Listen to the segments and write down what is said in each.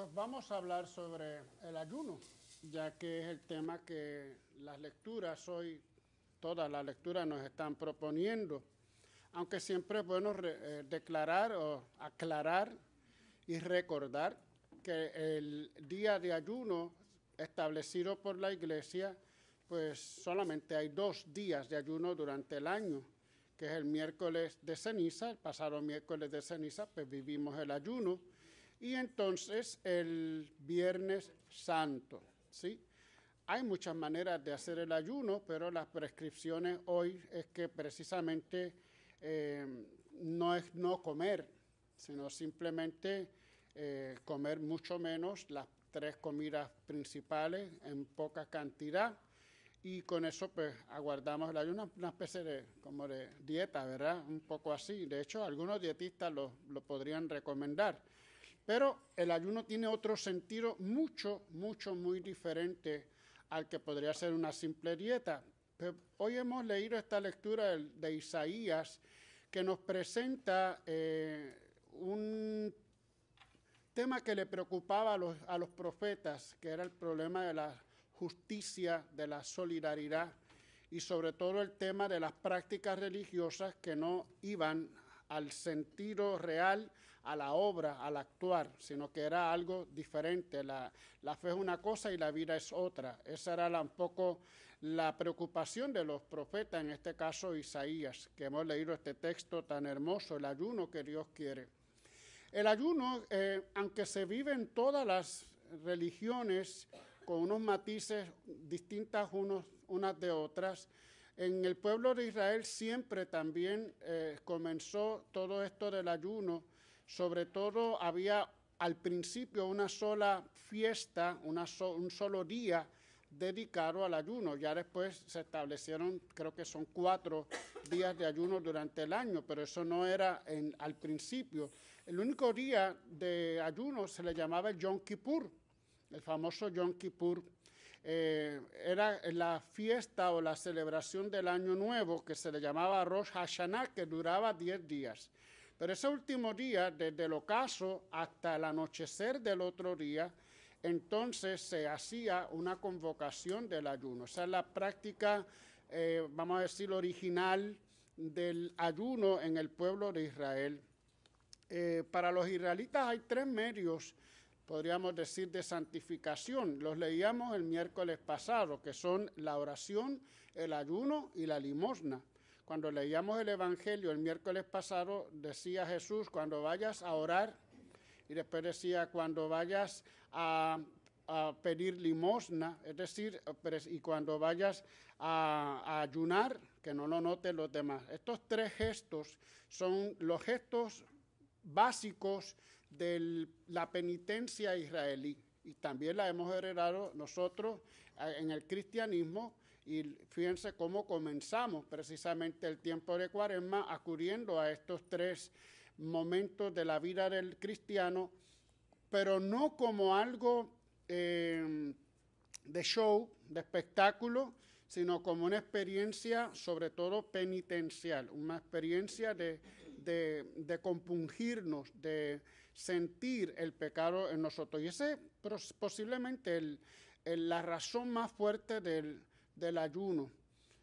Pues vamos a hablar sobre el ayuno, ya que es el tema que las lecturas hoy, todas las lecturas nos están proponiendo. Aunque siempre es bueno eh, declarar o aclarar y recordar que el día de ayuno establecido por la Iglesia, pues solamente hay dos días de ayuno durante el año, que es el miércoles de ceniza, el pasado miércoles de ceniza, pues vivimos el ayuno y entonces el Viernes Santo, ¿sí? Hay muchas maneras de hacer el ayuno, pero las prescripciones hoy es que precisamente eh, no es no comer, sino simplemente eh, comer mucho menos las tres comidas principales en poca cantidad y con eso pues aguardamos el ayuno, una especie de, como de dieta, ¿verdad? Un poco así. De hecho, algunos dietistas lo, lo podrían recomendar pero el ayuno tiene otro sentido mucho, mucho, muy diferente al que podría ser una simple dieta. hoy hemos leído esta lectura de Isaías que nos presenta eh, un tema que le preocupaba a los, a los profetas, que era el problema de la justicia, de la solidaridad y sobre todo el tema de las prácticas religiosas que no iban al sentido real, a la obra, al actuar, sino que era algo diferente. La, fe es una cosa y la vida es otra. Esa era un poco la preocupación de los profetas, en este caso Isaías, que hemos leído este texto tan hermoso, el ayuno que Dios quiere. El ayuno, eh, aunque se vive en todas las religiones, con unos matices distintos unos, unas de otras, en el pueblo de Israel siempre también eh, comenzó todo esto del ayuno sobre todo había al principio una sola fiesta, un solo día dedicado al ayuno. Ya después se establecieron, creo que son cuatro días de ayuno durante el año, pero eso no era al principio. El único día de ayuno se le llamaba el Yom Kippur, el famoso Yom Kippur. Eh, era la fiesta o la celebración del año nuevo que se le llamaba Rosh Hashanah, que duraba diez días. Pero ese último día, desde el ocaso hasta el anochecer del otro día, entonces se hacía una convocación del ayuno. Esa es la práctica, eh, vamos a decir, original del ayuno en el pueblo de Israel. Eh, para los israelitas hay tres medios, podríamos decir, de santificación. Los leíamos el miércoles pasado, que son la oración, el ayuno y la limosna. Cuando leíamos el Evangelio el miércoles pasado, decía Jesús, cuando vayas a orar, y después decía, cuando vayas a, pedir limosna, es decir, y cuando vayas a, a ayunar, que no lo noten los demás. Estos tres gestos son los gestos básicos de la penitencia israelí y también la hemos heredado nosotros eh, en el cristianismo y fíjense cómo comenzamos precisamente el tiempo de Cuaresma acudiendo a estos tres momentos de la vida del cristiano, pero no como algo eh, de show, de espectáculo, sino como una experiencia sobre todo penitencial, una experiencia de, compungirnos, de sentir el pecado en nosotros. Y ese posiblemente la razón más fuerte del, del ayuno.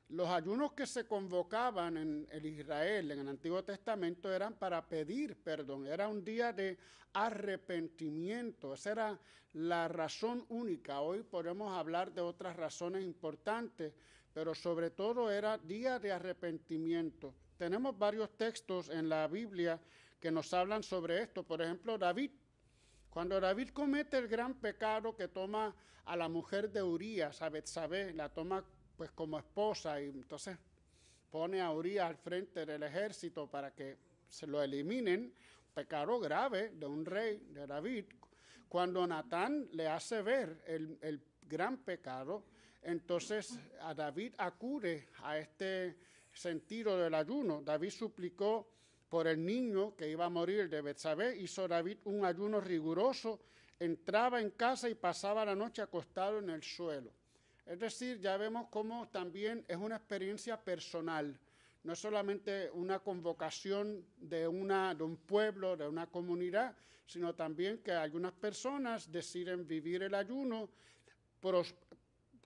Los ayunos que se convocaban en el Israel, en el Antiguo Testamento, eran para pedir perdón, era un día de arrepentimiento, esa era la razón única. Hoy podemos hablar de otras razones importantes, pero sobre todo era día de arrepentimiento. Tenemos varios textos en la Biblia que nos hablan sobre esto, por ejemplo, David. Cuando David comete el gran pecado que toma a la mujer de Urías, a Betsabé, la toma pues como esposa y entonces pone a Urias al frente del ejército para que se lo eliminen, pecado grave de un rey, de David, cuando Natán le hace ver el, gran pecado, entonces a David acude a este sentido del ayuno. David suplicó por el niño que iba a morir de Betsabé, hizo David un ayuno riguroso, entraba en casa y pasaba la noche acostado en el suelo. Es decir, ya vemos cómo también es una experiencia personal, no solamente una convocación de, un pueblo, de una comunidad, sino también que algunas personas deciden vivir el ayuno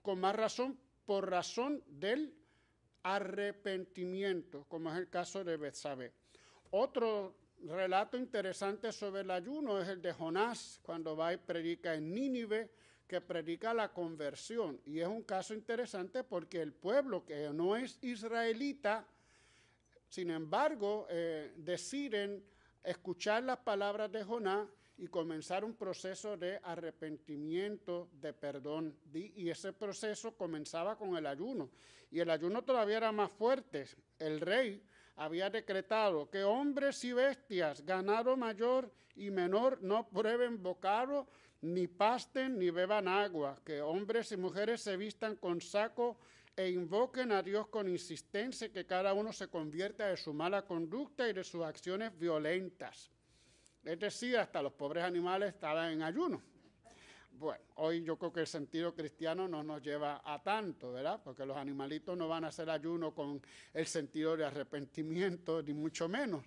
con más razón por razón del arrepentimiento, como es el caso de Betsabé. Otro relato interesante sobre el ayuno es el de Jonás, cuando va y predica en Nínive que predica la conversión. Y es un caso interesante porque el pueblo que no es israelita, sin embargo, eh, deciden escuchar las palabras de Jonás y comenzar un proceso de arrepentimiento, de perdón. Y ese proceso comenzaba con el ayuno. Y el ayuno todavía era más fuerte. El rey había decretado que hombres y bestias, ganado mayor y menor, no prueben bocado ni pasten ni beban agua, que hombres y mujeres se vistan con saco e invoquen a Dios con insistencia que cada uno se convierta de su mala conducta y de sus acciones violentas. Es decir, hasta los pobres animales estaban en ayuno. Bueno, hoy yo creo que el sentido cristiano no nos lleva a tanto, ¿verdad? Porque los animalitos no van a hacer ayuno con el sentido de arrepentimiento, ni mucho menos.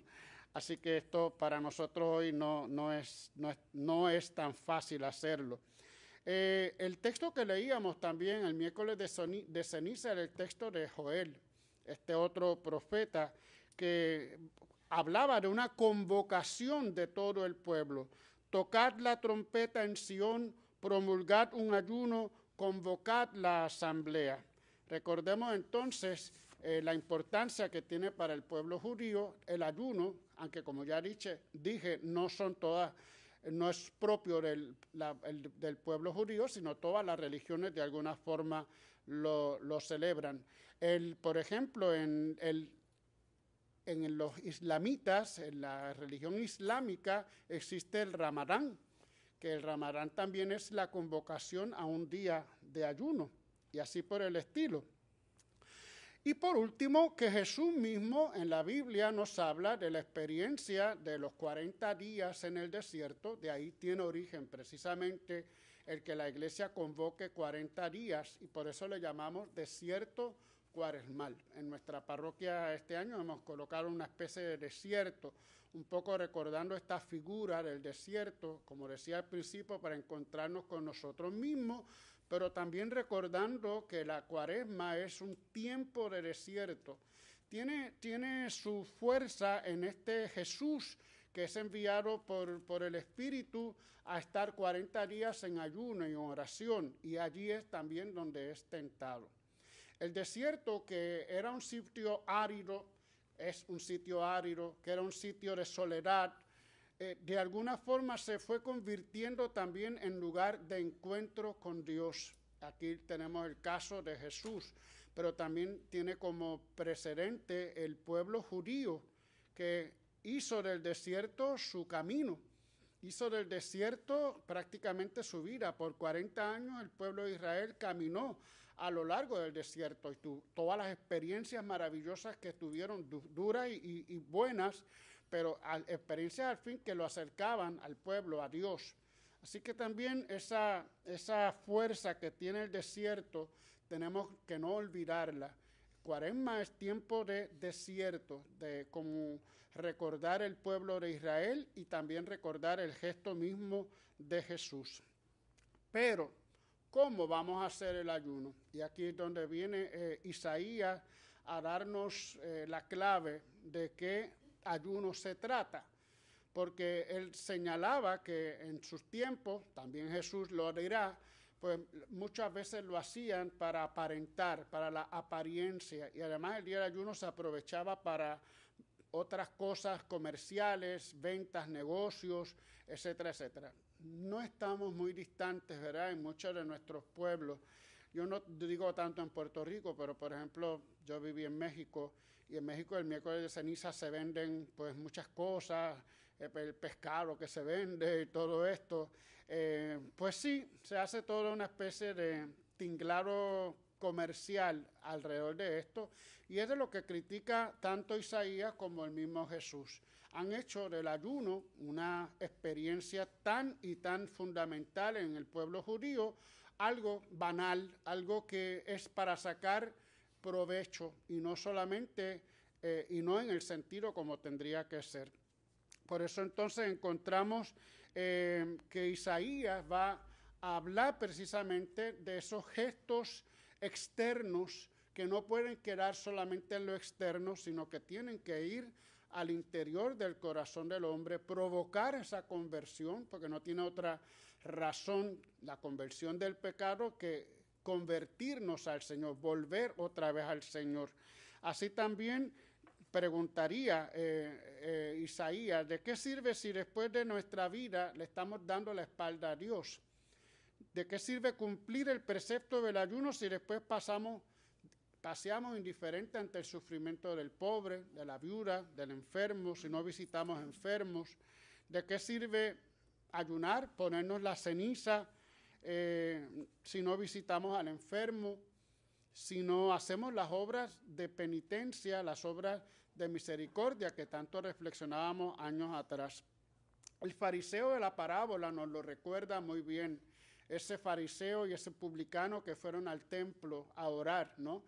Así que esto para nosotros hoy no, es, tan fácil hacerlo. Eh, el texto que leíamos también el miércoles de, ceniza era el texto de Joel, este otro profeta que hablaba de una convocación de todo el pueblo. Tocad la trompeta en Sión, promulgad un ayuno, convocad la asamblea. Recordemos entonces eh, la importancia que tiene para el pueblo judío el ayuno, aunque como ya dije, dije no son todas, no es propio del, pueblo judío, sino todas las religiones de alguna forma lo, celebran. por ejemplo, en, en los islamitas, en la religión islámica, existe el ramadán, que el ramadán también es la convocación a un día de ayuno, y así por el estilo. Y por último, que Jesús mismo en la Biblia nos habla de la experiencia de los 40 días en el desierto, de ahí tiene origen precisamente el que la iglesia convoque 40 días y por eso le llamamos desierto cuaresmal. En nuestra parroquia este año hemos colocado una especie de desierto, un poco recordando esta figura del desierto, como decía al principio, para encontrarnos con nosotros mismos, pero también recordando que la cuaresma es un tiempo de desierto. Tiene, tiene su fuerza en este Jesús que es enviado por, por, el Espíritu a estar 40 días en ayuno y en oración, y allí es también donde es tentado. El desierto, que era un sitio árido, es un sitio árido, que era un sitio de soledad, eh, de alguna forma se fue convirtiendo también en lugar de encuentro con Dios. Aquí tenemos el caso de Jesús, pero también tiene como precedente el pueblo judío que hizo del desierto su camino, hizo del desierto prácticamente su vida. Por 40 años el pueblo de Israel caminó a lo largo del desierto y todas las experiencias maravillosas que tuvieron, duras y buenas, pero al experiencia al fin que lo acercaban al pueblo, a Dios. Así que también esa, esa fuerza que tiene el desierto, tenemos que no olvidarla. Cuaresma es tiempo de desierto, de como recordar el pueblo de Israel y también recordar el gesto mismo de Jesús. Pero, ¿cómo vamos a hacer el ayuno? Y aquí es donde viene eh, Isaías a darnos eh, la clave de que ayuno se trata, porque él señalaba que en sus tiempos, también Jesús lo dirá, pues muchas veces lo hacían para aparentar, para la apariencia, y además el día de ayuno se aprovechaba para otras cosas comerciales, ventas, negocios, etcétera, etcétera. No estamos muy distantes, ¿verdad?, en muchos de nuestros pueblos yo no digo tanto en Puerto Rico, pero por ejemplo, yo viví en México y en México el miércoles de ceniza se venden pues muchas cosas, eh, el pescado que se vende y todo esto. Eh, pues sí, se hace toda una especie de tinglado comercial alrededor de esto y es de lo que critica tanto Isaías como el mismo Jesús. Han hecho del ayuno una experiencia tan y tan fundamental en el pueblo judío algo banal, algo que es para sacar provecho y no solamente eh, y no en el sentido como tendría que ser. Por eso entonces encontramos eh, que Isaías va a hablar precisamente de esos gestos externos que no pueden quedar solamente en lo externo, sino que tienen que ir al interior del corazón del hombre, provocar esa conversión, porque no tiene otra razón, la conversión del pecado, que convertirnos al Señor, volver otra vez al Señor. Así también preguntaría eh, eh, Isaías, ¿de qué sirve si después de nuestra vida le estamos dando la espalda a Dios? ¿De qué sirve cumplir el precepto del ayuno si después pasamos, paseamos indiferente ante el sufrimiento del pobre, de la viuda, del enfermo, si no visitamos enfermos? ¿De qué sirve ayunar, ponernos la ceniza, eh, si no visitamos al enfermo, si no hacemos las obras de penitencia, las obras de misericordia que tanto reflexionábamos años atrás. El fariseo de la parábola nos lo recuerda muy bien, ese fariseo y ese publicano que fueron al templo a orar, ¿no?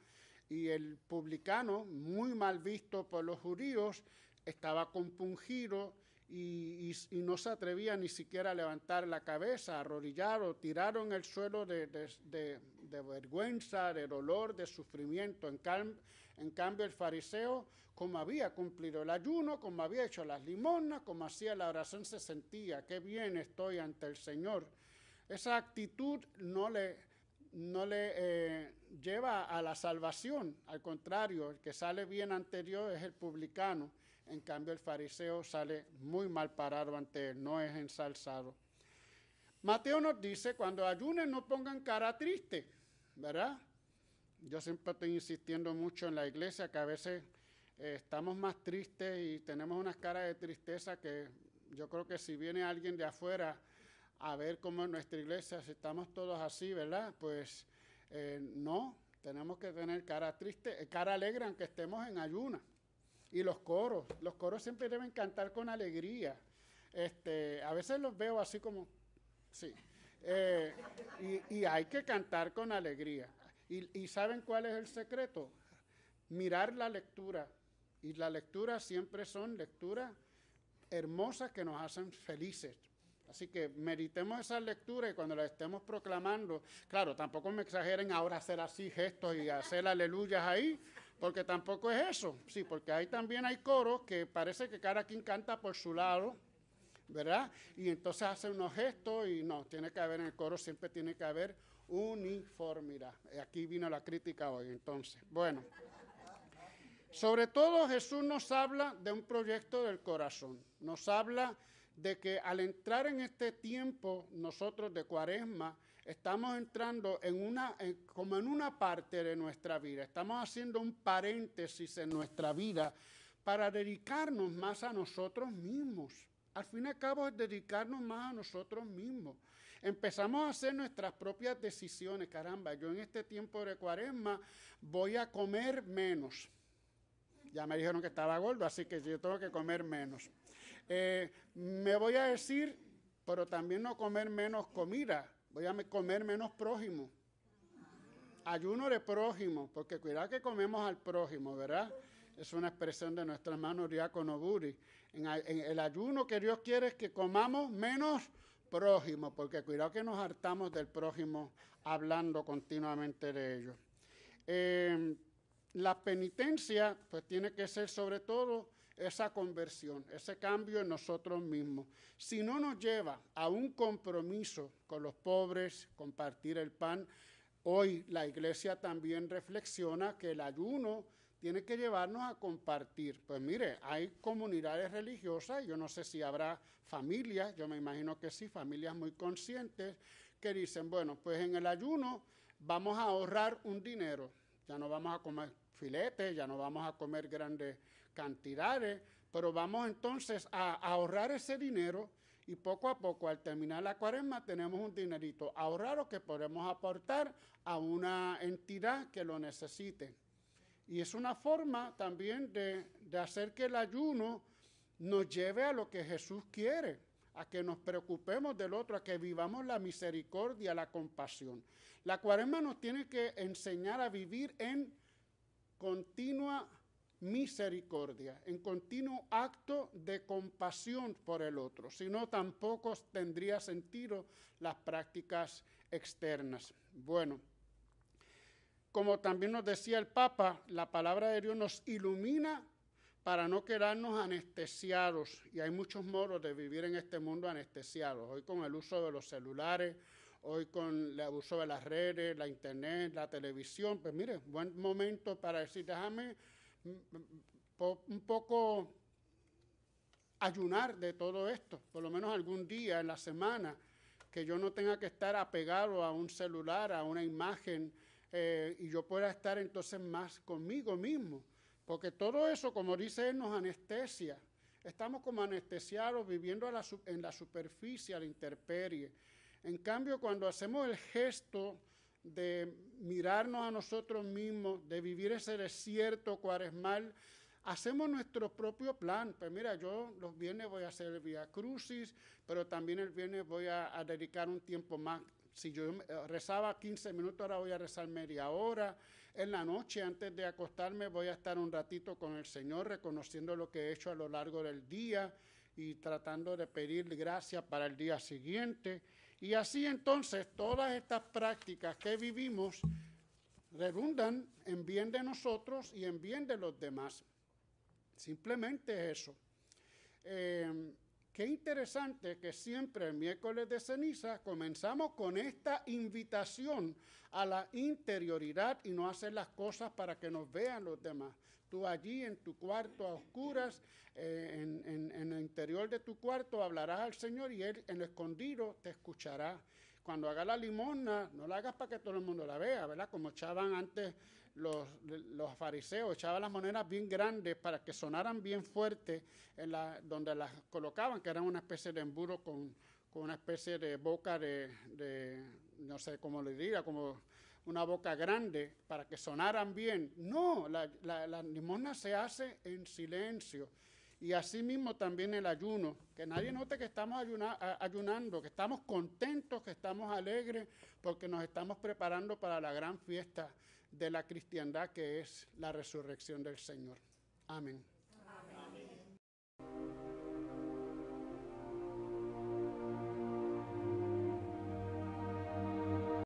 Y el publicano, muy mal visto por los judíos, estaba compungido, y, no se atrevía ni siquiera a levantar la cabeza, arrodillar o el suelo de, vergüenza, de dolor, de sufrimiento. En, cambio, el fariseo, como había cumplido el ayuno, como había hecho las limonas, como hacía la oración, se sentía, qué bien estoy ante el Señor. Esa actitud no le, eh, lleva a la salvación, al contrario, el que sale bien anterior es el publicano. En cambio, el fariseo sale muy mal parado ante él, no es ensalzado. Mateo nos dice, cuando ayunen no pongan cara triste, ¿verdad? Yo siempre estoy insistiendo mucho en la iglesia que a veces eh, estamos más tristes y tenemos unas caras de tristeza que yo creo que si viene alguien de afuera a ver cómo es nuestra iglesia, si estamos todos así, ¿verdad? Pues eh, no, tenemos que tener cara triste, eh, cara alegre aunque estemos en ayunas y los coros. Los coros siempre deben cantar con alegría. Este, a veces los veo así como, sí. Eh, y, hay que cantar con alegría. Y, saben cuál es el secreto? Mirar la lectura. Y la lectura siempre son lecturas hermosas que nos hacen felices. Así que meditemos esas lectura y cuando la estemos proclamando, claro, tampoco me exageren ahora hacer así gestos y hacer aleluyas ahí, porque tampoco es eso, sí, porque ahí también hay coros que parece que cada quien canta por su lado, ¿verdad? Y entonces hace unos gestos y no, tiene que haber en el coro, siempre tiene que haber uniformidad. Aquí vino la crítica hoy, entonces. Bueno, sobre todo Jesús nos habla de un proyecto del corazón, nos habla de que al entrar en este tiempo nosotros de cuaresma, estamos entrando en una, como en una parte de nuestra vida, estamos haciendo un paréntesis en nuestra vida para dedicarnos más a nosotros mismos. Al fin y al cabo es dedicarnos más a nosotros mismos. Empezamos a hacer nuestras propias decisiones. Caramba, yo en este tiempo de cuaresma voy a comer menos. Ya me dijeron que estaba gordo, así que yo tengo que comer menos. Eh, me voy a decir, pero también no comer menos comida voy a comer menos prójimo. Ayuno de prójimo, porque cuidado que comemos al prójimo, ¿verdad? Es una expresión de nuestra hermano Diácono En, el ayuno que Dios quiere es que comamos menos prójimo, porque cuidado que nos hartamos del prójimo hablando continuamente de ellos. Eh, la penitencia, pues tiene que ser sobre todo esa conversión, ese cambio en nosotros mismos. Si no nos lleva a un compromiso con los pobres, compartir el pan, hoy la iglesia también reflexiona que el ayuno tiene que llevarnos a compartir. Pues mire, hay comunidades religiosas, yo no sé si habrá familias, yo me imagino que sí, familias muy conscientes, que dicen, bueno, pues en el ayuno vamos a ahorrar un dinero, ya no vamos a comer filetes, ya no vamos a comer grandes cantidades, pero vamos entonces a ahorrar ese dinero y poco a poco al terminar la cuaresma tenemos un dinerito ahorrado que podemos aportar a una entidad que lo necesite. Y es una forma también de, hacer que el ayuno nos lleve a lo que Jesús quiere, a que nos preocupemos del otro, a que vivamos la misericordia, la compasión. La cuaresma nos tiene que enseñar a vivir en continua misericordia, en continuo acto de compasión por el otro, si no tampoco tendría sentido las prácticas externas. Bueno, como también nos decía el Papa, la palabra de Dios nos ilumina para no quedarnos anestesiados, y hay muchos modos de vivir en este mundo anestesiados, hoy con el uso de los celulares, hoy con el uso de las redes, la internet, la televisión, pues mire, buen momento para decir, déjame un poco ayunar de todo esto, por lo menos algún día en la semana, que yo no tenga que estar apegado a un celular, a una imagen, eh, y yo pueda estar entonces más conmigo mismo, porque todo eso, como dice él, nos anestesia. Estamos como anestesiados viviendo en la superficie, a la interperie. En cambio, cuando hacemos el gesto de mirarnos a nosotros mismos, de vivir ese desierto cuaresmal, hacemos nuestro propio plan. Pues mira, yo los viernes voy a hacer el Via Crucis, pero también el viernes voy a, dedicar un tiempo más. Si yo eh, rezaba 15 minutos, ahora voy a rezar media hora. En la noche, antes de acostarme, voy a estar un ratito con el Señor, reconociendo lo que he hecho a lo largo del día y tratando de pedir gracias para el día siguiente. Y así entonces todas estas prácticas que vivimos redundan en bien de nosotros y en bien de los demás. Simplemente eso. Eh, Qué interesante que siempre el miércoles de ceniza comenzamos con esta invitación a la interioridad y no hacer las cosas para que nos vean los demás. Tú allí en tu cuarto a oscuras, eh, en, en, el interior de tu cuarto hablarás al Señor y Él en lo escondido te escuchará. Cuando hagas la limosna, no la hagas para que todo el mundo la vea, ¿verdad? Como echaban antes los, fariseos echaban las monedas bien grandes para que sonaran bien fuerte en la, donde las colocaban, que eran una especie de embudo con, una especie de boca de, no sé cómo le diga, como una boca grande para que sonaran bien. No, la, la, limosna se hace en silencio. Y así mismo también el ayuno, que nadie note que estamos ayunando, que estamos contentos, que estamos alegres, porque nos estamos preparando para la gran fiesta de la cristiandad que es la resurrección del Señor. Amén.